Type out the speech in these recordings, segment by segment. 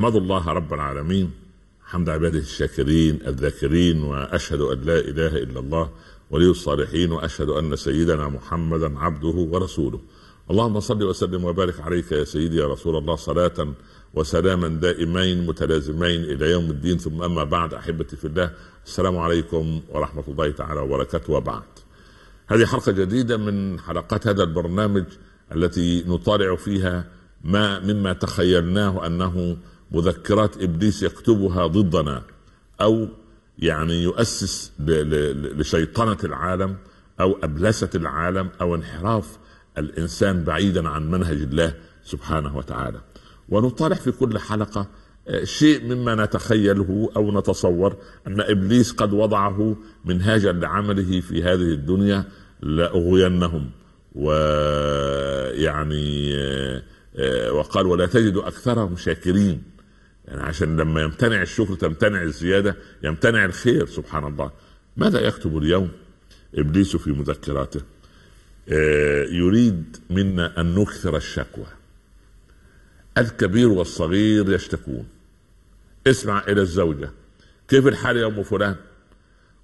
احمد الله رب العالمين حمد عباده الشاكرين الذاكرين واشهد ان لا اله الا الله ولي الصالحين واشهد ان سيدنا محمدا عبده ورسوله اللهم صل وسلم وبارك عليك يا سيدي يا رسول الله صلاه وسلاما دائمين متلازمين الى يوم الدين ثم اما بعد احبتي في الله السلام عليكم ورحمه الله تعالى وبركاته وبعد. هذه حلقه جديده من حلقات هذا البرنامج التي نطالع فيها ما مما تخيلناه انه مذكرات ابليس يكتبها ضدنا او يعني يؤسس لشيطنه العالم او ابلسه العالم او انحراف الانسان بعيدا عن منهج الله سبحانه وتعالى ونطالع في كل حلقه آه، شيء مما نتخيله او نتصور ان ابليس قد وضعه منهاجا لعمله في هذه الدنيا لاغوينهم ويعني آه، آه، وقال ولا تجد اكثرهم شاكرين يعني عشان لما يمتنع الشكر تمتنع الزياده يمتنع الخير سبحان الله ماذا يكتب اليوم ابليس في مذكراته آه، يريد منا ان نكثر الشكوى الكبير والصغير يشتكون اسمع الى الزوجه كيف الحال يا ام فلان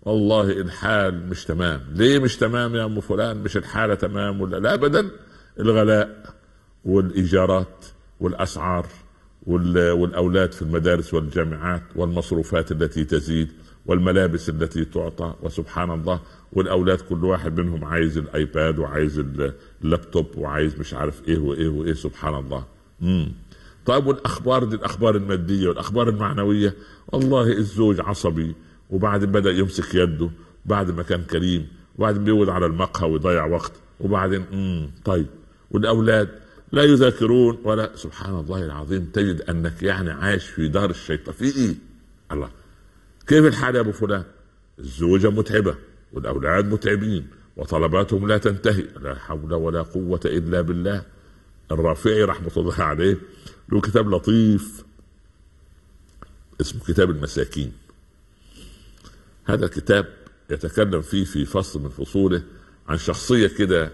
والله الحال مش تمام ليه مش تمام يا ام فلان مش الحاله تمام ولا لا ابدا الغلاء والايجارات والاسعار والاولاد في المدارس والجامعات والمصروفات التي تزيد والملابس التي تعطى وسبحان الله والاولاد كل واحد منهم عايز الايباد وعايز اللابتوب وعايز مش عارف ايه وايه وايه سبحان الله امم طيب والاخبار دي الاخبار الماديه والاخبار المعنويه والله الزوج عصبي وبعد بدا يمسك يده بعد ما كان كريم وبعدين بيقعد على المقهى ويضيع وقت وبعدين امم طيب والاولاد لا يذاكرون ولا سبحان الله العظيم تجد انك يعني عايش في دار الشيطان في ايه؟ الله كيف الحال يا ابو فلان؟ الزوجه متعبه والاولاد متعبين وطلباتهم لا تنتهي لا حول ولا قوه الا بالله الرافعي رحمه الله عليه له كتاب لطيف اسمه كتاب المساكين هذا الكتاب يتكلم فيه في فصل من فصوله عن شخصيه كده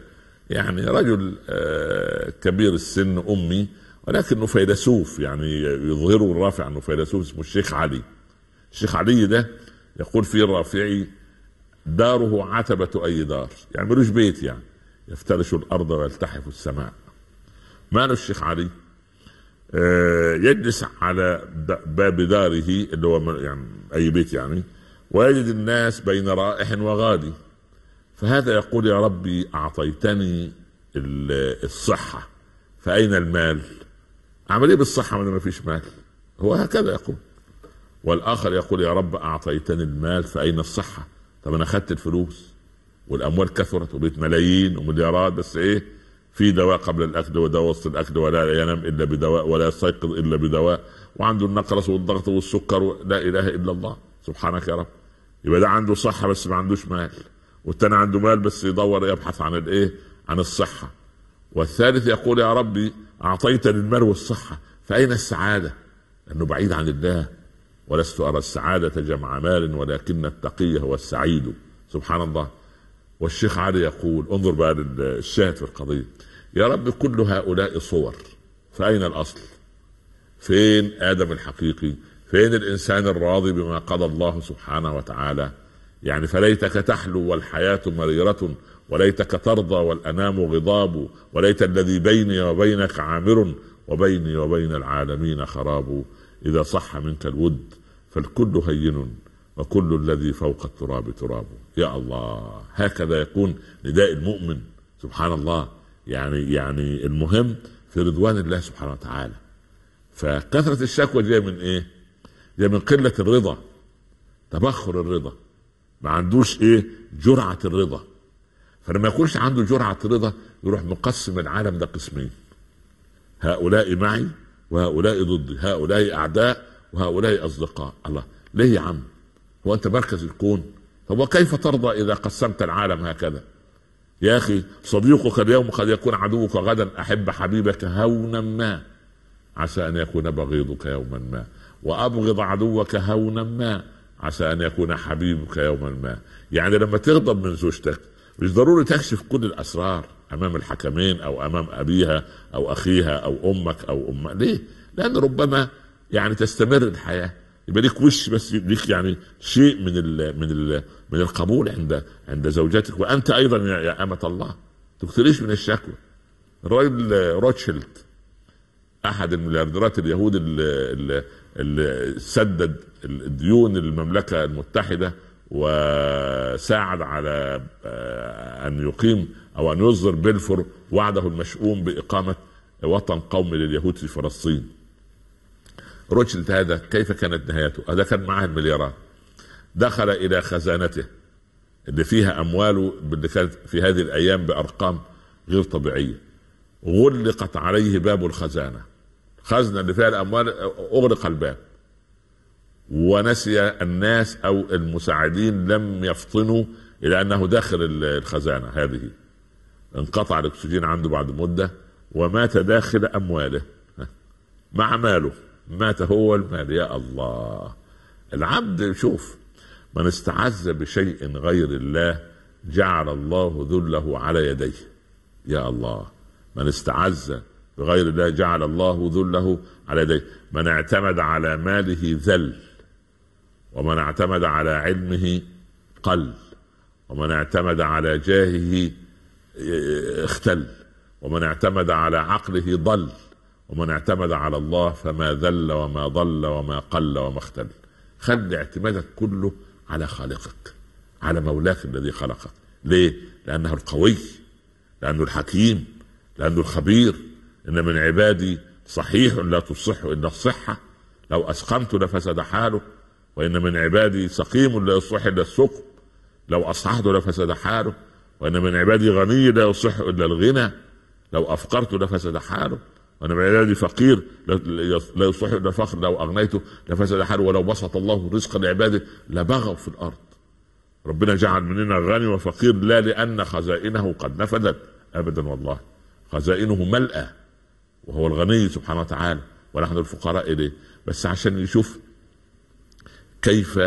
يعني رجل آه، كبير السن امي ولكنه فيلسوف يعني يظهره الرافع انه فيلسوف اسمه الشيخ علي الشيخ علي ده يقول فيه الرافعي داره عتبة أي دار يعني ملوش بيت يعني يفترش الأرض ويلتحف السماء ماله الشيخ علي آه، يجلس على باب داره اللي هو يعني أي بيت يعني ويجد الناس بين رائح وغادي فهذا يقول يا ربي اعطيتني الصحه فاين المال؟ اعمل ايه بالصحه وانا ما فيش مال؟ هو هكذا يقول والاخر يقول يا رب اعطيتني المال فاين الصحه؟ طب انا اخذت الفلوس والاموال كثرت وبيت ملايين ومليارات بس ايه؟ في دواء قبل الاكل ودواء وسط الاكل ولا ينام الا بدواء ولا يستيقظ الا بدواء وعنده النقرس والضغط والسكر لا اله الا الله سبحانك يا رب يبقى ده عنده صحه بس ما عندوش مال والثاني عنده مال بس يدور يبحث عن الايه عن الصحه والثالث يقول يا ربي اعطيتني المال والصحه فاين السعاده لانه بعيد عن الله ولست ارى السعاده جمع مال ولكن التقي هو السعيد سبحان الله والشيخ علي يقول انظر بقى للشاهد في القضيه يا رب كل هؤلاء صور فاين الاصل فين ادم الحقيقي فين الانسان الراضي بما قضى الله سبحانه وتعالى يعني فليتك تحلو والحياة مريرة وليتك ترضى والأنام غضاب وليت الذي بيني وبينك عامر وبيني وبين العالمين خراب إذا صح منك الود فالكل هين وكل الذي فوق التراب تراب يا الله هكذا يكون نداء المؤمن سبحان الله يعني يعني المهم في رضوان الله سبحانه وتعالى فكثرة الشكوى جاية من ايه؟ جاية من قلة الرضا تبخر الرضا ما عندوش ايه جرعه الرضا فلما يكونش عنده جرعه رضا يروح مقسم العالم ده قسمين هؤلاء معي وهؤلاء ضدي هؤلاء اعداء وهؤلاء اصدقاء الله ليه يا عم هو انت مركز الكون طب وكيف ترضى اذا قسمت العالم هكذا يا اخي صديقك اليوم قد يكون عدوك غدا احب حبيبك هونا ما عسى ان يكون بغيضك يوما ما وابغض عدوك هونا ما عسى ان يكون حبيبك يوما ما يعني لما تغضب من زوجتك مش ضروري تكشف كل الاسرار امام الحكمين او امام ابيها او اخيها او امك او امها ليه لان ربما يعني تستمر الحياه يبقى ليك وش بس ليك يعني شيء من الـ من الـ من القبول عند عند زوجتك وانت ايضا يا امه الله تكثريش من الشكوى الراجل روتشيلد احد المليارديرات اليهود اللي سدد الديون المملكه المتحده وساعد على آه، ان يقيم او ان يصدر بلفور وعده المشؤوم باقامه وطن قومي لليهود في فلسطين. روتشيلد هذا كيف كانت نهايته؟ هذا كان معاه المليارات. دخل الى خزانته اللي فيها امواله اللي كانت في هذه الايام بارقام غير طبيعيه. غلقت عليه باب الخزانه خزنة اللي فيها الاموال اغلق الباب ونسي الناس او المساعدين لم يفطنوا الى انه داخل الخزانه هذه انقطع الاكسجين عنده بعد مده ومات داخل امواله مع ماله مات هو المال يا الله العبد شوف من استعز بشيء غير الله جعل الله ذله على يديه يا الله من استعز غير ده جعل الله ذله على يديه من اعتمد على ماله ذل ومن اعتمد على علمه قل ومن اعتمد على جاهه اه، اختل ومن اعتمد على عقله ضل ومن اعتمد على الله فما ذل وما ضل وما قل وما اختل خلي اعتمادك كله على خالقك على مولاك الذي خلقك ليه لانه القوي لانه الحكيم لانه الخبير إن من عبادي صحيح لا تصح إلا الصحة لو أسقمت لفسد حاله وإن من عبادي سقيم لا يصح إلا السقم لو أصححت لفسد حاله وإن من عبادي غني لا يصح إلا الغنى لو أفقرت لفسد حاله وان من عبادي فقير لا يصح إلا الفقر لو أغنيته لفسد حاله ولو بسط الله رزق لعباده لبغوا في الأرض ربنا جعل مننا غني وفقير لا لأن خزائنه قد نفدت أبدا والله خزائنه ملأة وهو الغني سبحانه وتعالى ونحن الفقراء اليه بس عشان يشوف كيف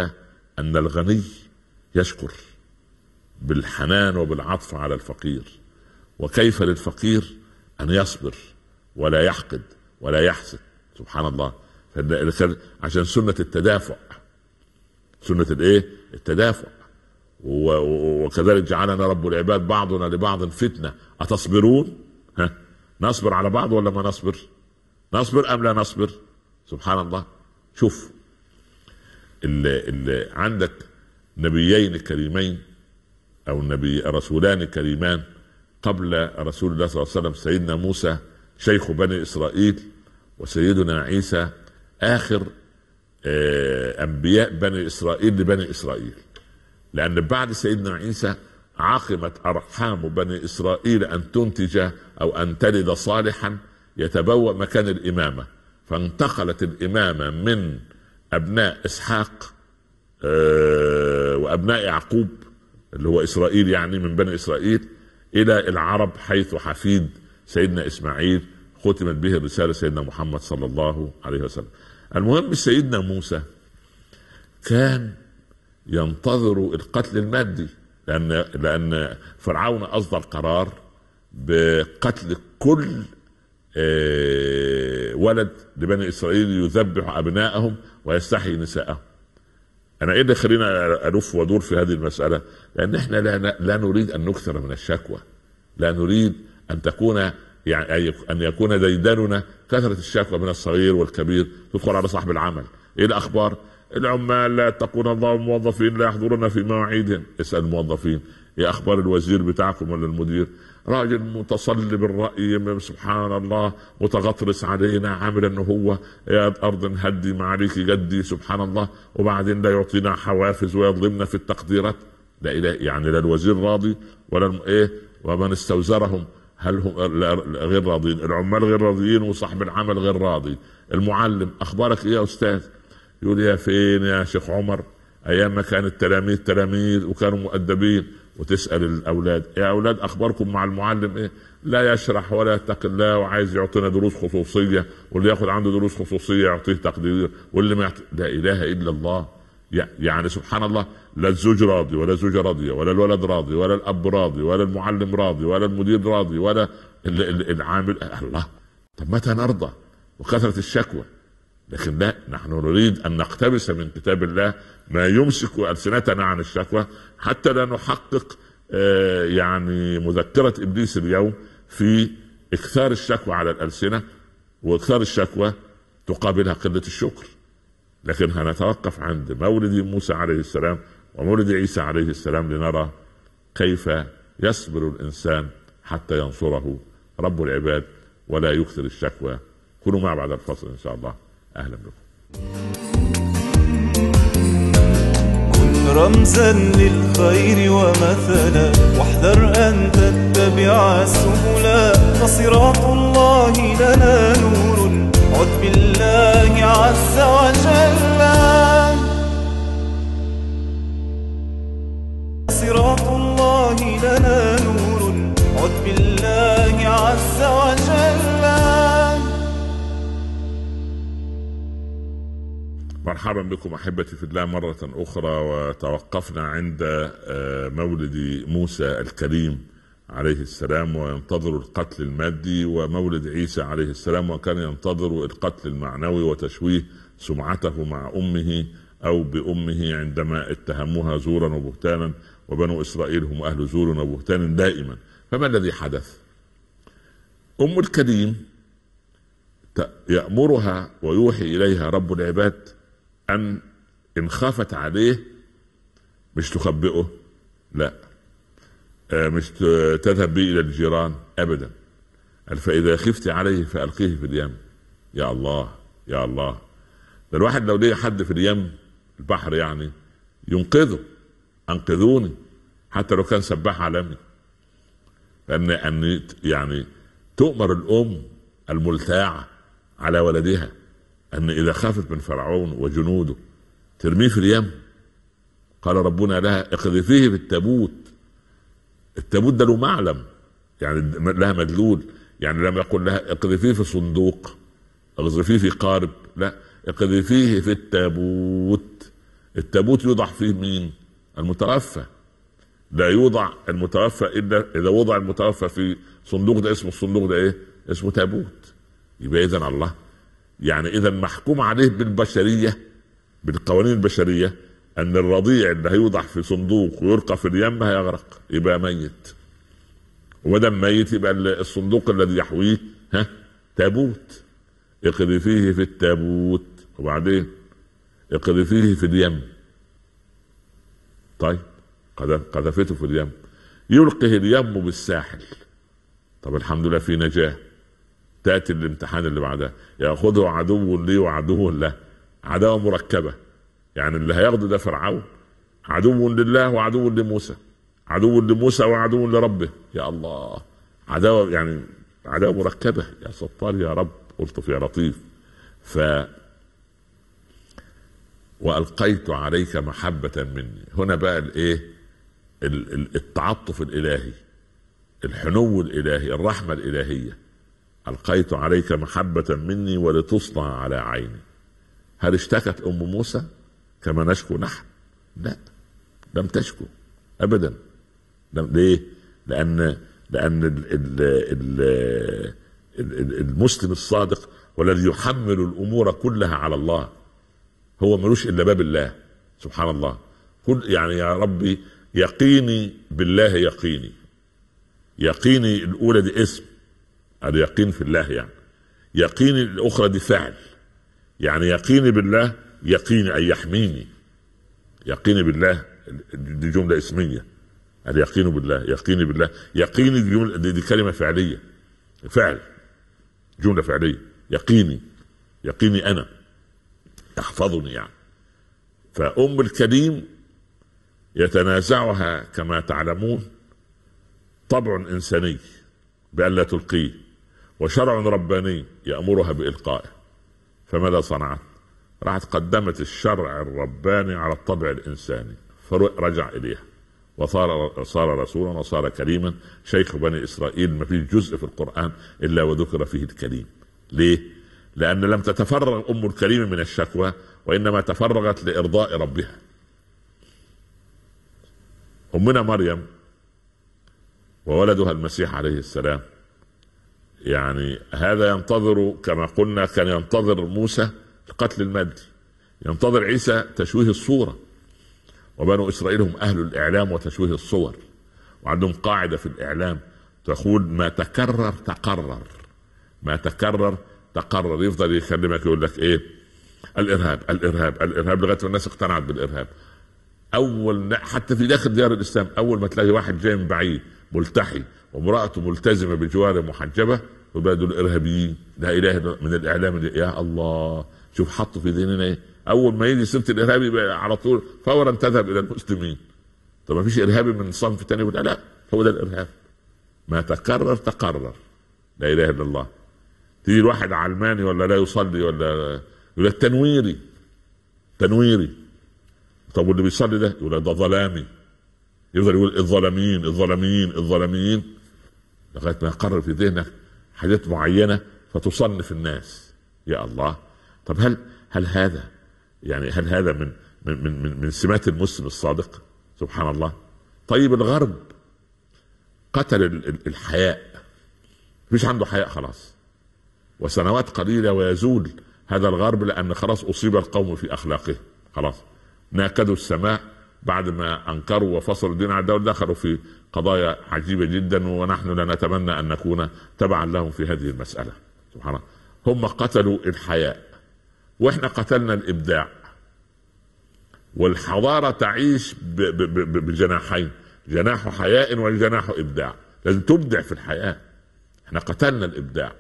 ان الغني يشكر بالحنان وبالعطف على الفقير وكيف للفقير ان يصبر ولا يحقد ولا يحسد سبحان الله عشان سنه التدافع سنه الايه؟ التدافع وكذلك جعلنا رب العباد بعضنا لبعض فتنه اتصبرون؟ ها نصبر على بعض ولا ما نصبر نصبر ام لا نصبر سبحان الله شوف اللي اللي عندك نبيين كريمين او نبي رسولان كريمان قبل رسول الله صلى الله عليه وسلم سيدنا موسى شيخ بني اسرائيل وسيدنا عيسى اخر آه، انبياء بني اسرائيل لبني اسرائيل لان بعد سيدنا عيسى عقمت ارحام بني اسرائيل ان تنتج او ان تلد صالحا يتبوأ مكان الامامه فانتقلت الامامه من ابناء اسحاق آه، وابناء يعقوب اللي هو اسرائيل يعني من بني اسرائيل الى العرب حيث حفيد سيدنا اسماعيل ختمت به الرساله سيدنا محمد صلى الله عليه وسلم. المهم سيدنا موسى كان ينتظر القتل المادي لان لان فرعون اصدر قرار بقتل كل آه، ولد لبني اسرائيل يذبح ابنائهم ويستحيي نساءهم انا ايه اللي خلينا الف وادور في هذه المساله لان احنا لا, لا نريد ان نكثر من الشكوى لا نريد ان تكون يعني ان يكون ديدننا كثره الشكوى من الصغير والكبير تدخل على صاحب العمل ايه الاخبار العمال لا يتقون الله والموظفين لا يحضرون في مواعيدهم اسال الموظفين يا اخبار الوزير بتاعكم ولا المدير راجل متصلب الراي سبحان الله متغطرس علينا عامل انه هو يا ارض هدي معاليك جدي سبحان الله وبعدين لا يعطينا حوافز ويظلمنا في التقديرات لا اله يعني لا الوزير راضي ولا ايه ومن استوزرهم هل هم غير راضين العمال غير راضيين وصاحب العمل غير راضي المعلم اخبارك ايه يا استاذ يقول يا فين يا شيخ عمر ايام ما كان التلاميذ تلاميذ وكانوا مؤدبين وتسال الاولاد يا اولاد اخباركم مع المعلم ايه لا يشرح ولا يتقي الله وعايز يعطينا دروس خصوصيه واللي ياخد عنده دروس خصوصيه يعطيه تقدير واللي ما يعطي لا اله الا الله يعني سبحان الله لا الزوج راضي ولا الزوجه راضيه ولا الولد راضي ولا الاب راضي ولا المعلم راضي ولا المدير راضي ولا العامل الله طب متى نرضى وكثره الشكوى لكن لا نحن نريد ان نقتبس من كتاب الله ما يمسك السنتنا عن الشكوى حتى لا نحقق آه، يعني مذكره ابليس اليوم في اكثار الشكوى على الالسنه واكثار الشكوى تقابلها قله الشكر لكن هنتوقف عند مولد موسى عليه السلام ومولد عيسى عليه السلام لنرى كيف يصبر الانسان حتى ينصره رب العباد ولا يكثر الشكوى كونوا مع بعد الفصل ان شاء الله أهلا بكم كن رمزا للخير ومثلا واحذر أن تتبع سبلا فصراط الله لنا نور عد بالله عز وجل صراط الله لنا نور عد بالله عز وجل مرحبا بكم احبتي في الله مره اخرى وتوقفنا عند آه، مولد موسى الكريم عليه السلام وينتظر القتل المادي ومولد عيسى عليه السلام وكان ينتظر القتل المعنوي وتشويه سمعته مع امه او بامه عندما اتهموها زورا وبهتانا وبنو اسرائيل هم اهل زور وبهتان دائما فما الذي حدث؟ ام الكريم يامرها ويوحي اليها رب العباد أن إن خافت عليه مش تخبئه لا آه، مش تذهب به إلى الجيران أبدا قال فإذا خفت عليه فألقيه في اليم يا الله يا الله ده الواحد لو ليه حد في اليم البحر يعني ينقذه أنقذوني حتى لو كان سباح عالمي لأن أن يعني تؤمر الأم الملتاعة على ولدها أن إذا خافت من فرعون وجنوده ترميه في اليم قال ربنا لها اقذفيه في التابوت التابوت ده له معلم يعني لها مدلول يعني لم يقل لها اقذفيه في صندوق اقذفيه في قارب لا اقذفيه في التابوت التابوت يوضع فيه مين المتوفى لا يوضع المتوفى الا اذا وضع المتوفى في صندوق ده اسمه الصندوق ده ايه اسمه تابوت يبقى اذا الله يعني اذا محكوم عليه بالبشريه بالقوانين البشريه ان الرضيع اللي هيوضع في صندوق ويلقى في اليم هيغرق يبقى ميت وما دام ميت يبقى الصندوق الذي يحويه ها تابوت اقذفيه في التابوت وبعدين اقذفيه في اليم طيب قذفته في اليم يلقه اليم بالساحل طب الحمد لله في نجاه تاتي الامتحان اللي بعدها ياخذه عدو لي وعدو له عداوه مركبه يعني اللي هياخده ده فرعون عدو لله وعدو لموسى عدو لموسى وعدو لربه يا الله عداوه يعني عداوه مركبه يا ستار يا رب قلت يا لطيف ف والقيت عليك محبه مني هنا بقى الايه التعطف الالهي الحنو الالهي الرحمه الالهيه القيت عليك محبه مني ولتصنع على عيني هل اشتكت ام موسى كما نشكو نحن لا لم تشكو ابدا لم ليه لان لان الـ الـ الـ المسلم الصادق والذي يحمل الامور كلها على الله هو ملوش الا باب الله سبحان الله كل يعني يا ربي يقيني بالله يقيني يقيني الاولى دي اسم هذا يقين في الله يعني يقيني الاخرى دي فعل يعني يقيني بالله يقيني اي يحميني يقيني بالله دي جمله اسميه اليقين بالله يقيني بالله يقيني دي, جملة دي, دي كلمه فعليه فعل جمله فعليه يقيني يقيني انا يحفظني يعني فام الكريم يتنازعها كما تعلمون طبع انساني بأن لا تلقيه وشرع رباني يأمرها بإلقائه فماذا صنعت؟ راحت قدمت الشرع الرباني على الطبع الإنساني فرجع إليها وصار صار رسولا وصار كريما شيخ بني إسرائيل ما فيش جزء في القرآن إلا وذكر فيه الكريم ليه؟ لأن لم تتفرغ أم الكريم من الشكوى وإنما تفرغت لإرضاء ربها أمنا مريم وولدها المسيح عليه السلام يعني هذا ينتظر كما قلنا كان ينتظر موسى القتل المادي ينتظر عيسى تشويه الصوره وبنو اسرائيل هم اهل الاعلام وتشويه الصور وعندهم قاعده في الاعلام تقول ما تكرر تقرر ما تكرر تقرر يفضل يكلمك يقول لك ايه الارهاب الارهاب الارهاب لغايه ما الناس اقتنعت بالارهاب اول حتى في داخل ديار الاسلام اول ما تلاقي واحد جاي من بعيد ملتحي وامرأته ملتزمة بجوار محجبة وبلد الإرهابيين لا إله من الإعلام اللي. يا الله شوف حطوا في ذهننا إيه أول ما يجي سيرة الإرهابي على طول فورا تذهب إلى المسلمين طب ما فيش إرهابي من صنف تاني يقول لا هو ده الإرهاب ما تكرر تقرر لا إله إلا الله تيجي الواحد علماني ولا لا يصلي ولا يقول التنويري تنويري طب واللي بيصلي ده يقول ده ظلامي يفضل يقول الظلاميين الظلاميين الظلاميين لغايه ما يقرر في ذهنك حاجات معينه فتصنف الناس يا الله طب هل هل هذا يعني هل هذا من من من من, من سمات المسلم الصادق سبحان الله طيب الغرب قتل الحياء مفيش عنده حياء خلاص وسنوات قليله ويزول هذا الغرب لان خلاص اصيب القوم في اخلاقه خلاص ناكدوا السماء بعد ما انكروا وفصلوا الدين عن الدوله دخلوا في قضايا عجيبه جدا ونحن لا نتمنى ان نكون تبعا لهم في هذه المساله سبحان الله هم قتلوا الحياء واحنا قتلنا الابداع والحضاره تعيش بجناحين جناح حياء وجناح ابداع لازم تبدع في الحياه احنا قتلنا الابداع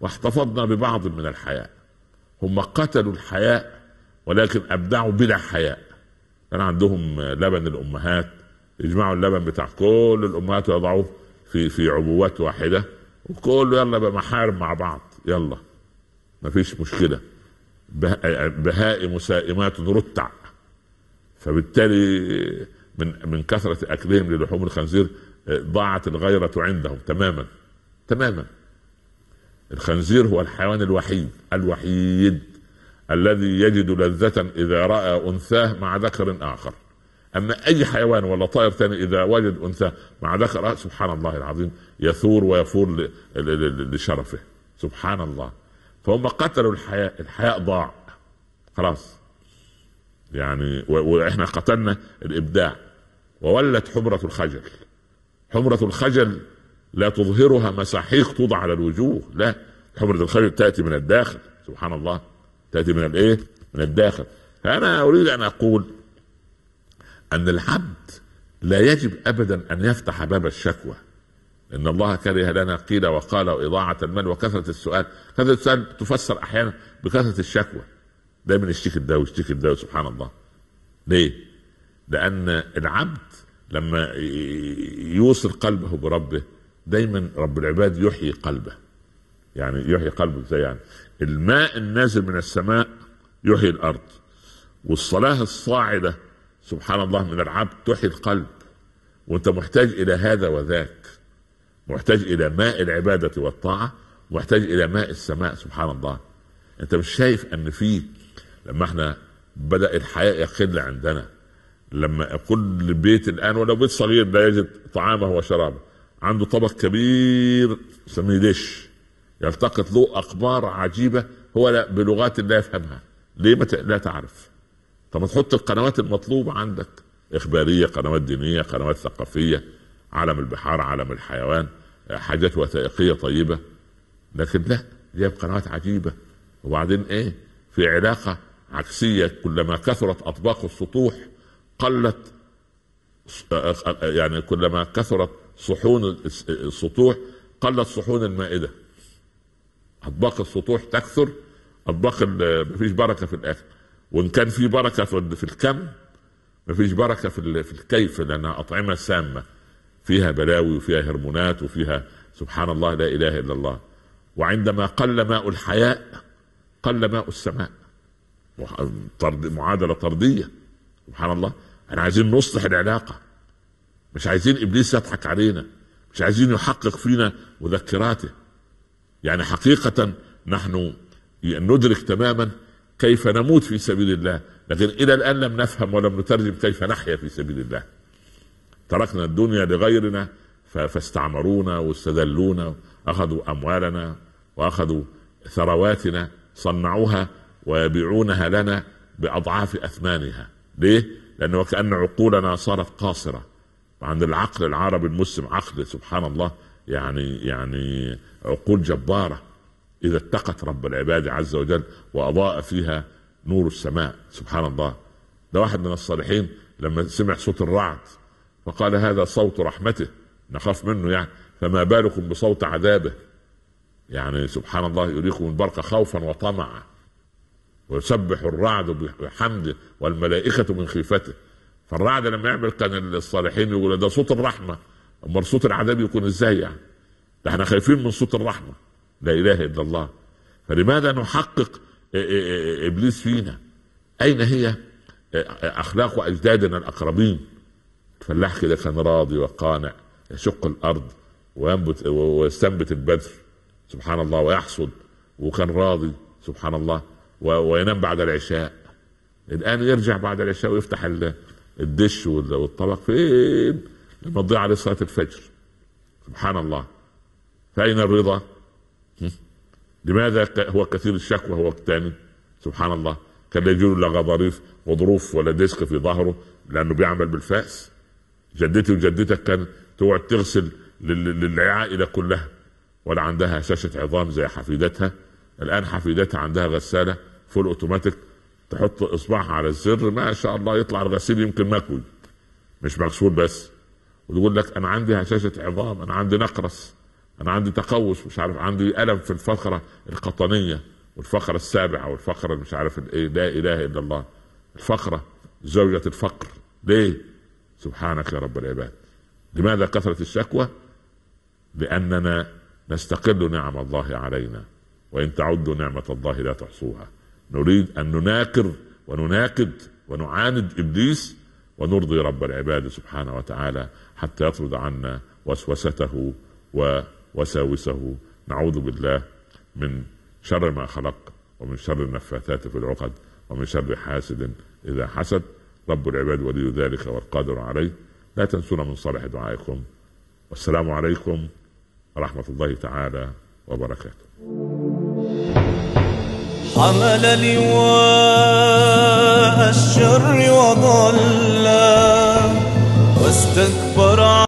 واحتفظنا ببعض من الحياء هم قتلوا الحياء ولكن ابدعوا بلا حياء كان عندهم لبن الامهات يجمعوا اللبن بتاع كل الامهات ويضعوه في في عبوات واحده وكله يلا بقى محارم مع بعض يلا مفيش مشكله بهائم سائمات رتع فبالتالي من من كثره اكلهم للحوم الخنزير ضاعت الغيره عندهم تماما تماما الخنزير هو الحيوان الوحيد الوحيد الذي يجد لذة إذا رأى أنثاه مع ذكر آخر أما أي حيوان ولا طائر ثاني إذا وجد أنثى مع ذكر آخر سبحان الله العظيم يثور ويفور لشرفه سبحان الله فهم قتلوا الحياء الحياء ضاع خلاص يعني واحنا قتلنا الابداع وولت حمرة الخجل حمرة الخجل لا تظهرها مساحيق توضع على الوجوه لا حمرة الخجل تأتي من الداخل سبحان الله تأتي من الايه؟ من الداخل فأنا أريد أن أقول أن العبد لا يجب أبدا أن يفتح باب الشكوى ان الله كره لنا قيل وقال واضاعه المال وكثره السؤال كثره السؤال تفسر احيانا بكثره الشكوى دايما يشتكي ده ويشتكي ده سبحان الله ليه لان العبد لما يوصل قلبه بربه دايما رب العباد يحيي قلبه يعني يحيي قلبه ازاي يعني الماء النازل من السماء يحيي الارض والصلاه الصاعده سبحان الله من العبد تحيي القلب وانت محتاج الى هذا وذاك محتاج الى ماء العباده والطاعه محتاج الى ماء السماء سبحان الله انت مش شايف ان في لما احنا بدا الحياه يقل عندنا لما كل بيت الان ولو بيت صغير لا يجد طعامه وشرابه عنده طبق كبير سميه دش يلتقط له اخبار عجيبه هو لا بلغات لا يفهمها ليه لا تعرف طب ما تحط القنوات المطلوبه عندك اخباريه قنوات دينيه قنوات ثقافيه عالم البحار عالم الحيوان حاجات وثائقيه طيبه لكن لا دي قنوات عجيبه وبعدين ايه في علاقه عكسيه كلما كثرت اطباق السطوح قلت يعني كلما كثرت صحون السطوح قلت صحون المائده اطباق السطوح تكثر اطباق مفيش بركه في الاكل وان كان في بركه في الكم مفيش بركه في في الكيف لانها اطعمه سامه فيها بلاوي وفيها هرمونات وفيها سبحان الله لا اله الا الله وعندما قل ماء الحياء قل ماء السماء معادله طرديه سبحان الله احنا عايزين نصلح العلاقه مش عايزين ابليس يضحك علينا مش عايزين يحقق فينا مذكراته يعني حقيقة نحن ندرك تماما كيف نموت في سبيل الله لكن إلى الآن لم نفهم ولم نترجم كيف نحيا في سبيل الله تركنا الدنيا لغيرنا فاستعمرونا واستذلونا أخذوا أموالنا وأخذوا ثرواتنا صنعوها ويبيعونها لنا بأضعاف أثمانها ليه؟ لأنه وكأن عقولنا صارت قاصرة عند العقل العربي المسلم عقل سبحان الله يعني يعني عقول جباره اذا اتقت رب العباد عز وجل واضاء فيها نور السماء سبحان الله ده واحد من الصالحين لما سمع صوت الرعد فقال هذا صوت رحمته نخاف منه يعني فما بالكم بصوت عذابه يعني سبحان الله يريكم البرق خوفا وطمعا ويسبح الرعد بحمده والملائكة من خيفته فالرعد لما يعمل كان الصالحين يقول ده صوت الرحمة امال صوت العذاب يكون ازاي يعني ده احنا خايفين من صوت الرحمه لا اله الا الله فلماذا نحقق ابليس فينا اين هي اخلاق اجدادنا الاقربين الفلاح كده كان راضي وقانع يشق الارض وينبت ويستنبت البذر سبحان الله ويحصد وكان راضي سبحان الله وينام بعد العشاء الان يرجع بعد العشاء ويفتح الدش والطبق فين لما تضيع عليه صلاه الفجر سبحان الله فاين الرضا؟ لماذا هو كثير الشكوى هو الثاني؟ سبحان الله كان يجي لا غضاريف غضروف ولا ديسك في ظهره لانه بيعمل بالفاس جدتي وجدتك كان تقعد تغسل للعائله كلها ولا عندها شاشه عظام زي حفيدتها الان حفيدتها عندها غساله فول اوتوماتيك تحط اصبعها على الزر ما شاء الله يطلع الغسيل يمكن مكوي مش مغسول بس ويقول لك انا عندي هشاشه عظام انا عندي نقرس انا عندي تقوس مش عارف عندي الم في الفقره القطنيه والفقره السابعه والفقره مش عارف الايه لا اله الا الله الفقره زوجة الفقر ليه؟ سبحانك يا رب العباد لماذا كثرت الشكوى؟ لأننا نستقل نعم الله علينا وإن تعدوا نعمة الله لا تحصوها نريد أن نناكر ونناقد ونعاند إبليس ونرضي رب العباد سبحانه وتعالى حتى يطرد عنا وسوسته ووساوسه نعوذ بالله من شر ما خلق ومن شر النفاثات في العقد ومن شر حاسد اذا حسد رب العباد ولي ذلك والقادر عليه لا تنسونا من صالح دعائكم والسلام عليكم ورحمه الله تعالى وبركاته حمل لواء الشر وضل واستكبر